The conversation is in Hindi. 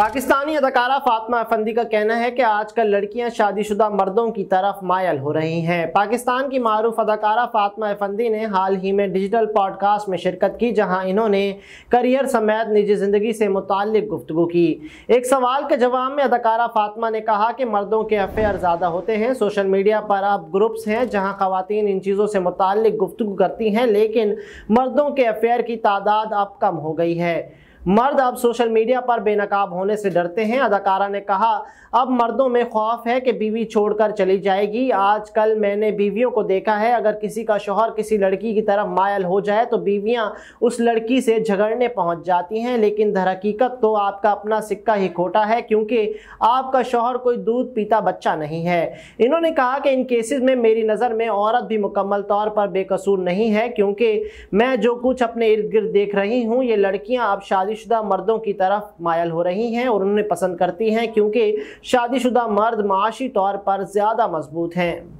पाकिस्तानी अदाकारा फातमा अफंदी का कहना है कि आजकल लड़कियां शादीशुदा मर्दों की तरफ मायल हो रही हैं पाकिस्तान की मरूफ अदाकारा फातमा अफंदी ने हाल ही में डिजिटल पॉडकास्ट में शिरकत की जहां इन्होंने करियर समेत निजी ज़िंदगी से मुतल गुफ्तु की एक सवाल के जवाब में अदाकारा फातमा ने कहा कि मर्दों के अफेयर ज़्यादा होते हैं सोशल मीडिया पर अब ग्रुप्स हैं जहाँ खातन इन चीज़ों से मुतल गुफ्तु करती हैं लेकिन मर्दों के अफेयर की तादाद अब कम हो गई है मर्द अब सोशल मीडिया पर बेनकाब होने से डरते हैं अदाकारा ने कहा अब मर्दों में खौफ है कि बीवी छोड़कर चली जाएगी आजकल मैंने बीवियों को देखा है अगर किसी का शोहर किसी लड़की की तरफ मायल हो जाए तो बीवियां उस लड़की से झगड़ने पहुंच जाती हैं लेकिन दरहकीकत तो आपका अपना सिक्का ही खोटा है क्योंकि आपका शोहर कोई दूध पीता बच्चा नहीं है इन्होंने कहा कि इन केसेस में मेरी नज़र में औरत भी मुकम्मल तौर पर बेकसूर नहीं है क्योंकि मैं जो कुछ अपने इर्द गिर्द देख रही हूँ ये लड़कियाँ अब शादी शादीशुदा मर्दों की तरफ मायल हो रही हैं और उन्हें पसंद करती हैं क्योंकि शादीशुदा मर्द माशी तौर पर ज़्यादा मजबूत हैं